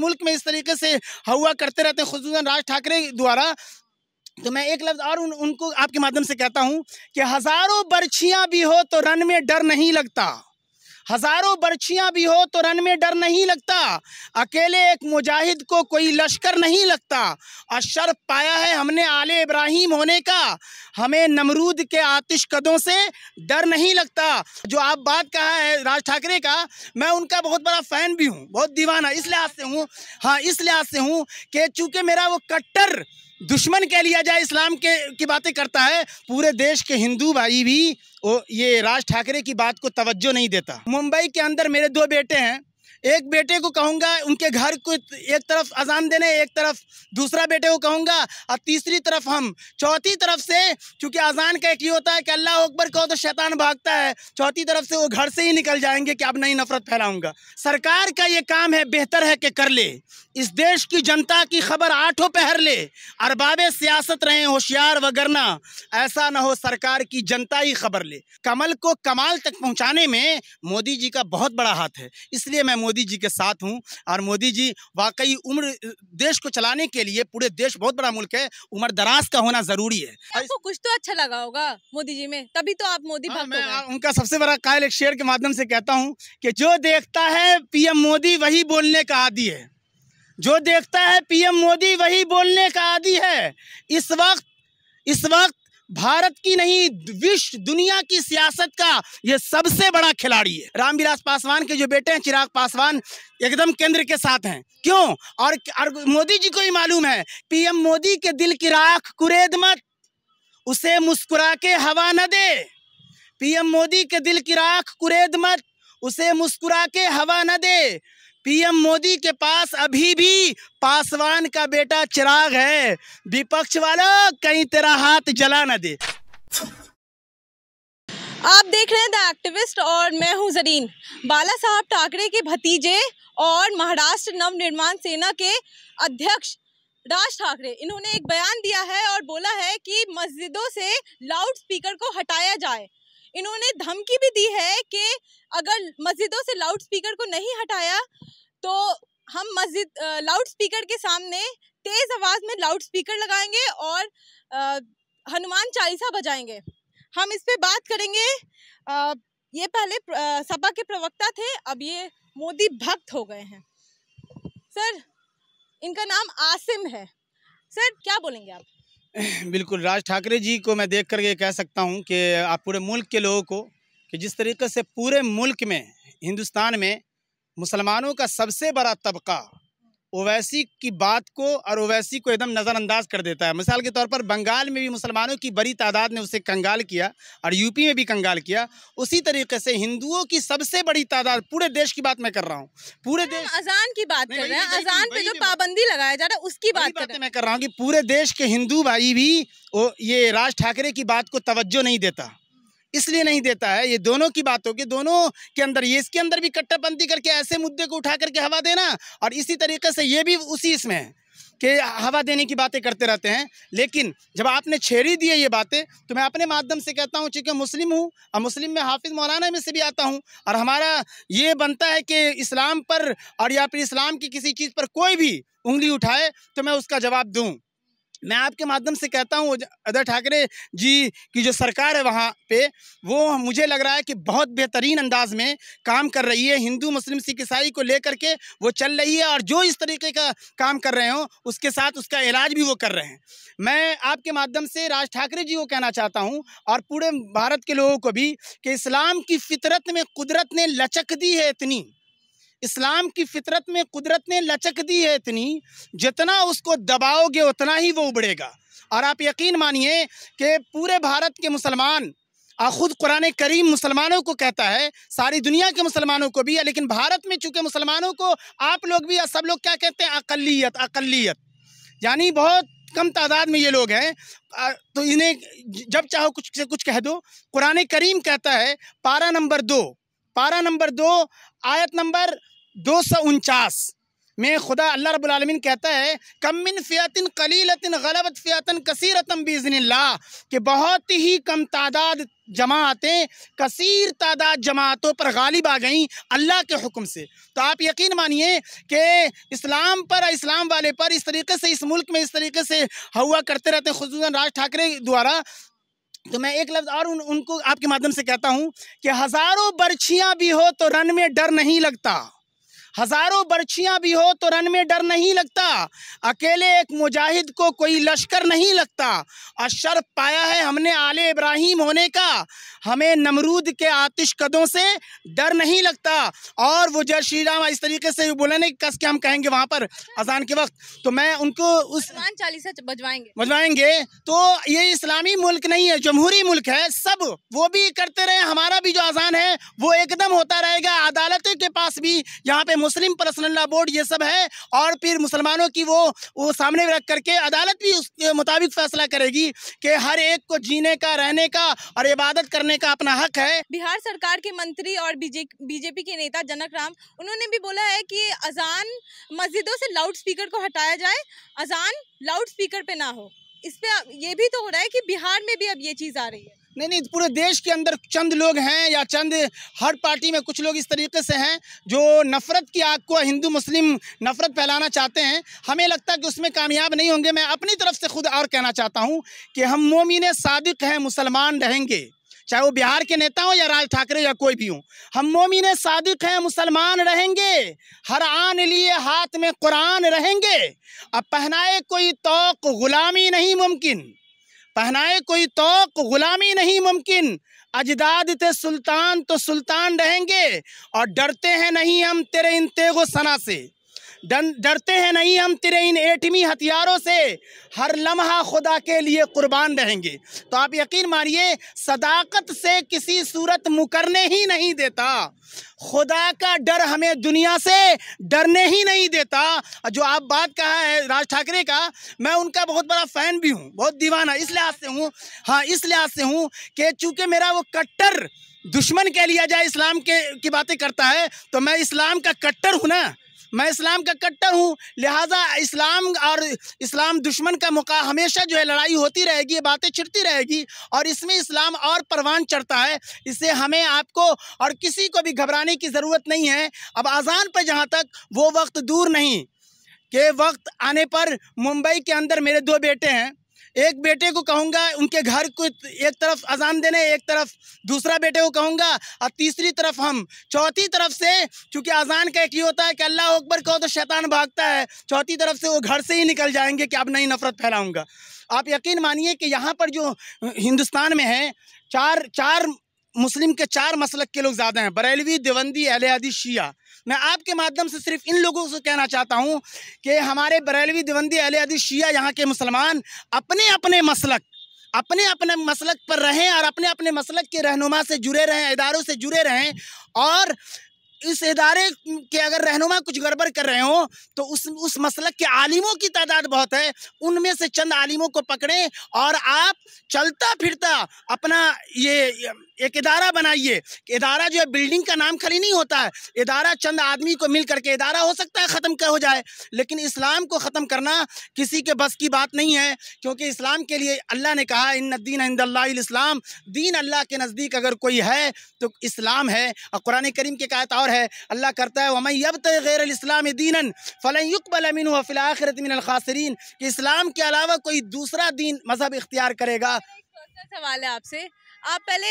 मुल्क में इस तरीके से हवा करते रहते हैं खसूस राज ठाकरे द्वारा तो मैं एक लफ्ज़ और उन, उनको आपके माध्यम से कहता हूँ कि हज़ारों बर्छियाँ भी हो तो रन में डर नहीं लगता हजारों बर्छियाँ भी हो तो रन में डर नहीं लगता अकेले एक मुजाहिद को कोई लश्कर नहीं लगता और शर्फ पाया है हमने आले इब्राहिम होने का हमें नमरूद के आतिश कदों से डर नहीं लगता जो आप बात कहा है राज ठाकरे का मैं उनका बहुत बड़ा फ़ैन भी हूँ बहुत दीवाना इस लिहाज से हूँ हाँ इस लिहाज से हूँ कि चूँकि मेरा वो कट्टर दुश्मन कह लिया जाए इस्लाम के की बातें करता है पूरे देश के हिंदू भाई भी ओ, ये राज ठाकरे की बात को तवज्जो नहीं देता मुंबई के अंदर मेरे दो बेटे हैं एक बेटे को कहूँगा उनके घर को एक तरफ अजान देने एक तरफ दूसरा बेटे को कहूँगा और तीसरी तरफ हम चौथी तरफ से क्योंकि अजान का एक ही होता है कि अल्लाह अकबर कहो तो शैतान भागता है चौथी तरफ से वो घर से ही निकल जाएंगे कि अब नहीं नफरत फैलाऊँगा सरकार का ये काम है बेहतर है कि कर ले इस देश की जनता की खबर आठों पहर ले अरबाब सियासत रहे होशियार वगरना ऐसा ना हो सरकार की जनता ही खबर ले कमल को कमाल तक पहुँचाने में मोदी जी का बहुत बड़ा हाथ है इसलिए मैं मोदी जी के साथ हूँ और मोदी जी वाकई उम्र देश को चलाने के लिए पूरे देश बहुत बड़ा मुल्क है उम्र दराज का होना जरूरी है आपको कुछ तो अच्छा लगा होगा मोदी जी में तभी तो आप मोदी हाँ, मैं उनका सबसे बड़ा कायल एक शेयर के माध्यम से कहता हूँ कि जो देखता है पीएम मोदी वही बोलने का आदि है जो देखता है पीएम मोदी वही बोलने का आदि है इस वक्त इस वक्त भारत की नहीं विश्व दुनिया की सियासत का ये सबसे बड़ा खिलाड़ी है रामविलास पासवान के जो बेटे हैं चिराग पासवान एकदम केंद्र के साथ हैं क्यों और, और मोदी जी को ही मालूम है पीएम मोदी के दिल की राख कुरेद मत उसे मुस्कुरा के हवा न दे पीएम मोदी के दिल की राख कुरेद मत उसे मुस्कुरा के हवा न दे पीएम मोदी के पास अभी भी पासवान का बेटा चिराग है विपक्ष वालों कहीं तेरा हाथ जला ना दे आप देख रहे हैं द एक्टिविस्ट और मैं हूं जरीन बाला साहब ठाकरे के भतीजे और महाराष्ट्र नवनिर्माण सेना के अध्यक्ष राज ठाकरे इन्होंने एक बयान दिया है और बोला है कि मस्जिदों से लाउड स्पीकर को हटाया जाए इन्होंने धमकी भी दी है कि अगर मस्जिदों से लाउड स्पीकर को नहीं हटाया तो हम मस्जिद लाउड स्पीकर के सामने तेज़ आवाज़ में लाउड स्पीकर लगाएंगे और आ, हनुमान चालीसा बजाएंगे हम इस पर बात करेंगे आ, ये पहले सपा के प्रवक्ता थे अब ये मोदी भक्त हो गए हैं सर इनका नाम आसिम है सर क्या बोलेंगे आप बिल्कुल राज ठाकरे जी को मैं देख करके कह सकता हूँ कि आप पूरे मुल्क के लोगों को कि जिस तरीके से पूरे मुल्क में हिंदुस्तान में मुसलमानों का सबसे बड़ा तबका ओवैसी की बात को और ओवैसी को एकदम नज़रअंदाज कर देता है मिसाल के तौर पर बंगाल में भी मुसलमानों की बड़ी तादाद ने उसे कंगाल किया और यूपी में भी कंगाल किया उसी तरीके से हिंदुओं की सबसे बड़ी तादाद पूरे देश की बात मैं कर रहा हूँ पूरे देश अजान की बात कर रहे हैं अजान पे जो पाबंदी लगाया जा रहा है उसकी बात मैं कर रहा हूँ कि पूरे देश के हिंदू भाई भी ये राज ठाकरे की बात को तवज्जो नहीं देता इसलिए नहीं देता है ये दोनों की बातों के दोनों के अंदर ये इसके अंदर भी कट्टरपंथी करके ऐसे मुद्दे को उठा करके हवा देना और इसी तरीके से ये भी उसी इसमें है कि हवा देने की बातें करते रहते हैं लेकिन जब आपने छेड़ी दी है ये बातें तो मैं अपने माध्यम से कहता हूँ चूँकि मुस्लिम हूँ और मुस्लिम में हाफिज मौलाना में से भी आता हूँ और हमारा ये बनता है कि इस्लाम पर और या फिर इस्लाम की किसी चीज़ पर कोई भी उंगली उठाए तो मैं उसका जवाब दूँ मैं आपके माध्यम से कहता हूँ अदर ठाकरे जी की जो सरकार है वहाँ पे वो मुझे लग रहा है कि बहुत बेहतरीन अंदाज में काम कर रही है हिंदू मुस्लिम सिख ईसाई को लेकर के वो चल रही है और जो इस तरीके का काम कर रहे हो उसके साथ उसका इलाज भी वो कर रहे हैं मैं आपके माध्यम से राज ठाकरे जी को कहना चाहता हूँ और पूरे भारत के लोगों को भी कि इस्लाम की फितरत में कुदरत ने लचक दी है इतनी इस्लाम की फितरत में कुदरत ने लचक दी है इतनी जितना उसको दबाओगे उतना ही वो उबड़ेगा और आप यकीन मानिए कि पूरे भारत के मुसलमान खुद कुरान करीम मुसलमानों को कहता है सारी दुनिया के मुसलमानों को भी है लेकिन भारत में चूँकि मुसलमानों को आप लोग भी सब लोग क्या कहते हैं अकलीत अकलीत यानी बहुत कम तादाद में ये लोग हैं तो इन्हें जब चाहो कुछ से कुछ कह दो कुरान करीम कहता है पारा नंबर दो पारा नंबर दो आयत नंबर दो सौ उनचास में खुदा अल्लाह रबालमीन कहता है कमिन फ़ियातिन कलीलतिन गलबत फ़ियतन कसीरतम बीजनला कि बहुत ही कम तादाद जमातें कसीर तादाद जमातों पर गालिब आ गईं अल्लाह के हुक्म से तो आप यकीन मानिए कि इस्लाम पर इस्लाम वाले पर इस तरीके से इस मुल्क में इस तरीके से हुआ करते रहते हैं खसूस राज ठाकरे द्वारा तो मैं एक लफ्ज़ और उन, उनको आपके माध्यम से कहता हूँ कि हज़ारों बर्छियाँ भी हो तो रन में डर नहीं लगता हजारों बर्छियां भी हो तो रन में डर नहीं लगता अकेले एक मुजाहिद को कोई लश्कर नहीं लगता और शर्फ पाया है हमने आले इब्राहिम होने का हमें नमरूद के आतिश कदों से डर नहीं लगता और वो जय श्री राम इस तरीके से बोलने कस के हम कहेंगे वहाँ पर अजान के वक्त तो मैं उनको उस चालीसा बजवाएंगे बजवाएंगे तो ये इस्लामी मुल्क नहीं है जमहूरी मुल्क है सब वो भी करते रहे हमारा भी जो अजान है वो एकदम होता रहेगा अदालतों के पास भी यहाँ पे मुस्लिम पर्सनल लॉ बोर्ड ये सब है और फिर मुसलमानों की वो वो सामने रख करके अदालत भी उसके मुताबिक फैसला करेगी कि हर एक को जीने का रहने का और इबादत करने का अपना हक है बिहार सरकार के मंत्री और बीजेपी के नेता जनक राम उन्होंने भी बोला है कि अजान मस्जिदों से लाउड स्पीकर को हटाया जाए अजान लाउड स्पीकर पे ना हो इस पे ये भी तो हो रहा है कि बिहार में भी अब ये चीज़ आ रही है नहीं नहीं पूरे देश के अंदर चंद लोग हैं या चंद हर पार्टी में कुछ लोग इस तरीके से हैं जो नफ़रत की आग को हिंदू मुस्लिम नफ़रत फैलाना चाहते हैं हमें लगता है कि उसमें कामयाब नहीं होंगे मैं अपनी तरफ से खुद और कहना चाहता हूँ कि हम मोमिन सादिक हैं मुसलमान रहेंगे चाहे वो बिहार के नेता हो या राज ठाकरे या कोई भी हो हम मोमिन सादिक हैं मुसलमान रहेंगे हर आन लिए हाथ में कुरान रहेंगे अब पहनाए कोई तो गुलामी नहीं मुमकिन पहनाए कोई तोक गुलामी नहीं मुमकिन अजदाद थे सुल्तान तो सुल्तान रहेंगे और डरते हैं नहीं हम तेरे इन तेगो सना से डरते हैं नहीं हम तेरे इन एटमी हथियारों से हर लम्हा खुदा के लिए कुर्बान रहेंगे तो आप यकीन मानिए सदाकत से किसी सूरत मुकरने ही नहीं देता खुदा का डर हमें दुनिया से डरने ही नहीं देता जो आप बात कहा है राज ठाकरे का मैं उनका बहुत बड़ा फ़ैन भी हूँ बहुत दीवाना इस लिहाज से हूँ हाँ इस लिहाज से हूँ कि चूँकि मेरा वो कट्टर दुश्मन कह लिया जाए इस्लाम के की बातें करता है तो मैं इस्लाम का कट्टर हूँ ना मैं इस्लाम का कट्टर हूँ लिहाजा इस्लाम और इस्लाम दुश्मन का मुका हमेशा जो है लड़ाई होती रहेगी बातें छिड़ती रहेगी और इसमें इस्लाम और परवान चढ़ता है इससे हमें आपको और किसी को भी घबराने की ज़रूरत नहीं है अब अजान पर जहाँ तक वो वक्त दूर नहीं के वक्त आने पर मुंबई के अंदर मेरे दो बेटे हैं एक बेटे को कहूँगा उनके घर को एक तरफ अजान देने एक तरफ दूसरा बेटे को कहूँगा और तीसरी तरफ हम चौथी तरफ से क्योंकि अजान का एक ही होता है कि अल्लाह अकबर कहो तो शैतान भागता है चौथी तरफ से वो घर से ही निकल जाएंगे कि अब नहीं नफ़रत फैलाऊँगा आप यकीन मानिए कि यहाँ पर जो हिंदुस्तान में है चार चार मुस्लिम के चार मसलक के लोग ज़्यादा हैं बरेलवी देवंदी अहल हदीस शिया मैं आपके माध्यम से सिर्फ इन लोगों से कहना चाहता हूँ कि हमारे बरेलवी देवंदी अहल हदीस शिया यहाँ के मुसलमान अपने अपने मसलक अपने अपने मसलक पर रहें और अपने अपने मसलक के रहनुमा से जुड़े रहें इदारों से जुड़े रहें और इस इदारे के अगर रहनुमा कुछ गड़बड़ कर रहे हो तो उस उस मसलक के आलिमों की तादाद बहुत है उनमें से चंद आलिमों को पकड़ें और आप चलता फिरता अपना ये एक इदारा बनाइए इदारा जो है बिल्डिंग का नाम खड़ी नहीं होता है इदारा चंद आदमी को मिल करके इदारा हो सकता है ख़त्म हो जाए लेकिन इस्लाम को ख़त्म करना किसी के बस की बात नहीं है क्योंकि इस्लाम के लिए अल्लाह ने कहा इन दीन इंदल्लाम दीन अल्लाह के नज़दीक अगर कोई है तो इस्लाम है और कुरान करीम की कायत और है अल्लाह करता है वमई यब इस्लाम दीन फ़लयुकबल अमीन फ़िलाखरत मिन कि इस्लाम के अलावा कोई दूसरा दीन मज़हब इख्तियार करेगा सवाल है आपसे आप पहले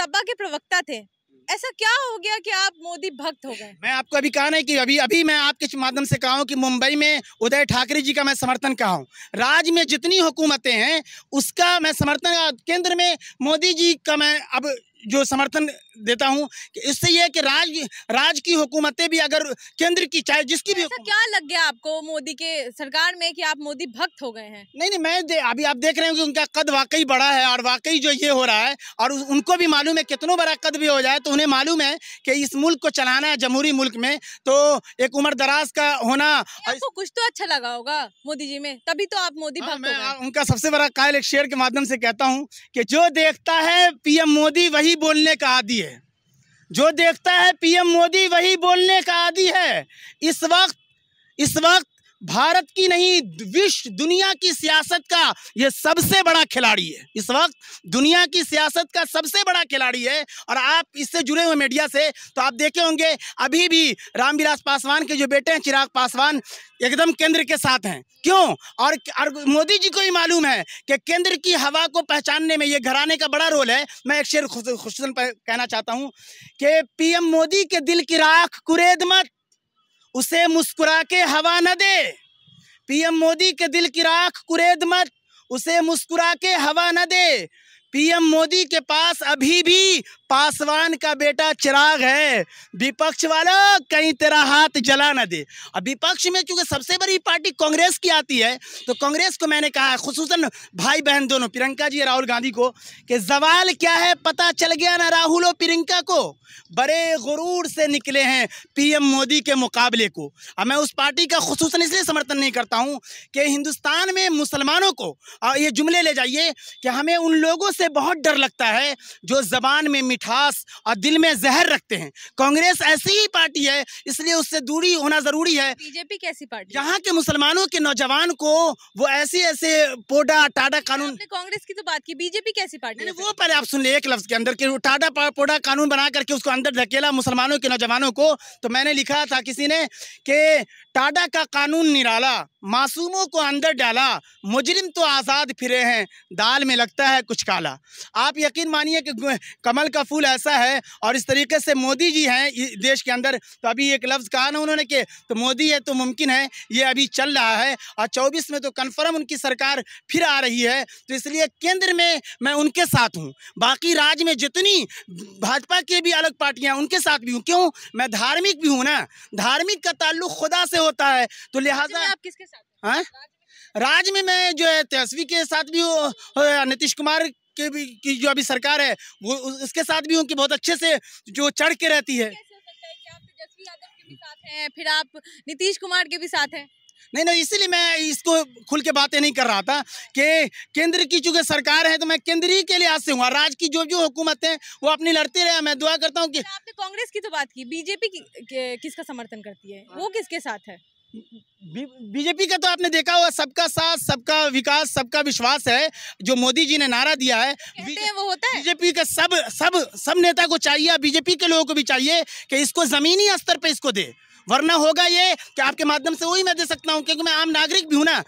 सपा के प्रवक्ता थे हम्म। ऐसा क्या हो गया कि आप मोदी भक्त हो गए मैं आपको अभी कहा नहीं कि अभी अभी मैं आपके माध्यम से कहा हूँ कि मुंबई में उदय ठाकरे जी का मैं समर्थन कहा हूँ राज्य में जितनी हुकूमतें हैं उसका मैं समर्थन केंद्र में मोदी जी का मैं अब जो समर्थन देता हूँ इससे ये कि राज राज की हुकूमतें भी अगर केंद्र की चाहे जिसकी भी तो क्या लग गया आपको मोदी के सरकार में कि आप मोदी भक्त हो गए हैं नहीं नहीं मैं अभी आप देख रहे हैं कि उनका कद वाकई बड़ा है और वाकई जो ये हो रहा है और उनको भी मालूम है कितनों बड़ा कद भी हो जाए तो उन्हें मालूम है कि इस मुल्क को चलाना है जमहूरी मुल्क में तो एक उम्र दराज का होना आपको कुछ तो अच्छा लगा होगा मोदी जी में तभी तो आप मोदी हाँ, भक्त मैं उनका सबसे बड़ा कायल एक शेयर के माध्यम से कहता हूँ कि जो देखता है पीएम मोदी वही बोलने का आदि है जो देखता है पीएम मोदी वही बोलने का आदि है इस वक्त इस वक्त भारत की नहीं विश्व दुनिया की सियासत का ये सबसे बड़ा खिलाड़ी है इस वक्त दुनिया की सियासत का सबसे बड़ा खिलाड़ी है और आप इससे जुड़े हुए मीडिया से तो आप देखे होंगे अभी भी रामविलास पासवान के जो बेटे हैं चिराग पासवान एकदम केंद्र के साथ हैं क्यों और, और मोदी जी को ही मालूम है कि केंद्र की हवा को पहचानने में ये घराने का बड़ा रोल है मैं एक शेर खुशन पर कहना चाहता हूँ कि पीएम मोदी के दिल की राख कुरेद मत उसे मुस्कुरा के हवा न दे पीएम मोदी के दिल की राख कुरेद मत उसे मुस्कुरा के हवा न दे पीएम मोदी के पास अभी भी पासवान का बेटा चिराग है विपक्ष वाला कहीं तेरा हाथ जला ना दे अब विपक्ष में चूंकि सबसे बड़ी पार्टी कांग्रेस की आती है तो कांग्रेस को मैंने कहा खसूस भाई बहन दोनों प्रियंका जी राहुल गांधी को कि जवाल क्या है पता चल गया ना राहुल और प्रियंका को बड़े गुरूर से निकले हैं पीएम मोदी के मुकाबले को अब मैं उस पार्टी का खसूस इसलिए समर्थन नहीं करता हूँ कि हिंदुस्तान में मुसलमानों को ये जुमले ले जाइए कि हमें उन लोगों से से बहुत डर लगता है जो जबान में मिठास और दिल में जहर रखते हैं कांग्रेस ऐसी ही पार्टी है इसलिए उससे दूरी होना जरूरी है बीजेपी कैसी पार्टी यहाँ के मुसलमानों के नौजवान को वो ऐसे ऐसे पोडा टाडा अच्छा, कानून कांग्रेस की तो बात की बीजेपी कैसी पार्टी वो पहले आप सुन लिए एक लफ्ज के अंदर की टाडा पोडा कानून बना करके उसको अंदर धकेला मुसलमानों के नौजवानों को तो मैंने लिखा था किसी ने कि टाडा का कानून निराला मासूमों को अंदर डाला मुजरिम तो आज़ाद फिरे हैं दाल में लगता है कुछ काला आप यकीन मानिए कि कमल का फूल ऐसा है और इस तरीके से मोदी जी हैं देश के अंदर तो अभी एक लफ्ज़ कहा ना उन्होंने कि तो मोदी है तो मुमकिन है ये अभी चल रहा है और चौबीस में तो कन्फर्म उनकी सरकार फिर आ रही है तो इसलिए केंद्र में मैं उनके साथ हूँ बाकी राज्य में जितनी भाजपा की भी अलग पार्टियाँ उनके साथ भी हूँ क्यों मैं धार्मिक भी हूँ ना धार्मिक का ताल्लुक खुदा से होता है तो, तो लिहाजा आप किसके है राज्य में मैं जो है तेजस्वी के साथ भी हूँ नीतीश कुमार के भी की जो अभी सरकार है वो उसके साथ भी हूँ की बहुत अच्छे से जो चढ़ के रहती है फिर आप नीतीश कुमार के भी साथ हैं नहीं नहीं इसीलिए मैं इसको खुल के बातें नहीं कर रहा था कि केंद्र की चूंकि सरकार है तो मैं केंद्रीय के लिहाज से हूँ राज्य की जो जो हुकूमत है वो अपनी लड़ती रहे मैं दुआ करता हूँ कि आपने कांग्रेस की तो बात की बीजेपी की, किसका समर्थन करती है वो किसके साथ है बीजेपी का तो आपने देखा होगा सबका साथ सबका विकास सबका विश्वास है जो मोदी जी ने नारा दिया है बीजेपी वो होता है बीजेपी का सब सब सब नेता को चाहिए बीजेपी के लोगों को भी चाहिए कि इसको जमीनी स्तर पे इसको दे वरना होगा ये कि आपके माध्यम से वही मैं दे सकता हूँ क्योंकि मैं आम नागरिक भी हूँ ना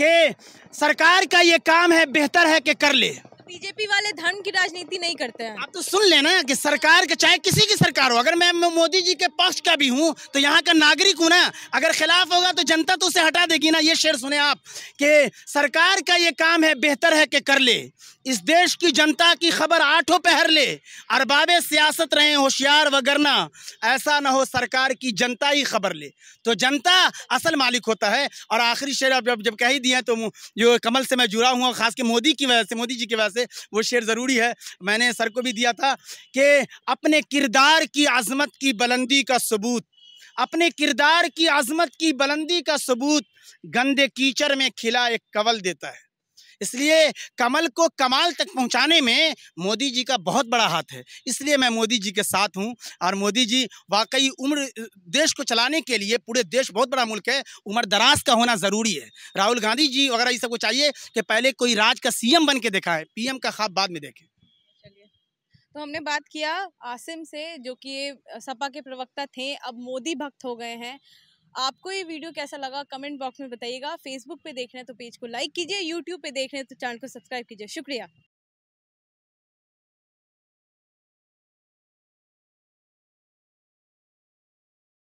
कि सरकार का ये काम है बेहतर है कि कर ले बीजेपी वाले धर्म की राजनीति नहीं करते हैं आप तो सुन लेना कि सरकार का चाहे किसी की सरकार हो अगर मैं मोदी जी के पक्ष का भी हूँ तो यहाँ का नागरिक हूँ ना अगर खिलाफ होगा तो जनता तो उसे हटा देगी ना ये शेर सुने आप कि सरकार का ये काम है बेहतर है कि कर ले इस देश की जनता की खबर आठों पहर ले अरबाब सियासत रहे होशियार वगरना ऐसा ना हो सरकार की जनता ही खबर ले तो जनता असल मालिक होता है और आखिरी शेर अब जब जब कह ही दिए तो जो कमल से मैं जुड़ा हुआ खास के मोदी की वजह से मोदी जी की वजह से वो शेर ज़रूरी है मैंने सर को भी दिया था कि अपने किरदार की आज़मत की बुलंदी का सबूत अपने किरदार की आज़मत की बुलंदी का सबूत गंदे कीचड़ में खिला एक कवल देता है इसलिए कमल को कमाल तक पहुंचाने में मोदी जी का बहुत बड़ा हाथ है इसलिए मैं मोदी जी के साथ हूं और मोदी जी वाकई उम्र देश को चलाने के लिए पूरे देश बहुत बड़ा मुल्क है उम्र दराज का होना ज़रूरी है राहुल गांधी जी वगैरह ये सबको चाहिए कि पहले कोई राज का सीएम बन के देखा है पीएम का खाब बाद में देखें तो हमने बात किया आसिम से जो कि सपा के प्रवक्ता थे अब मोदी भक्त हो गए हैं आपको ये वीडियो कैसा लगा कमेंट बॉक्स में बताइएगा फेसबुक पे देख रहे हैं तो पेज को लाइक कीजिए यूट्यूब पे देख रहे हैं तो चैनल को सब्सक्राइब कीजिए शुक्रिया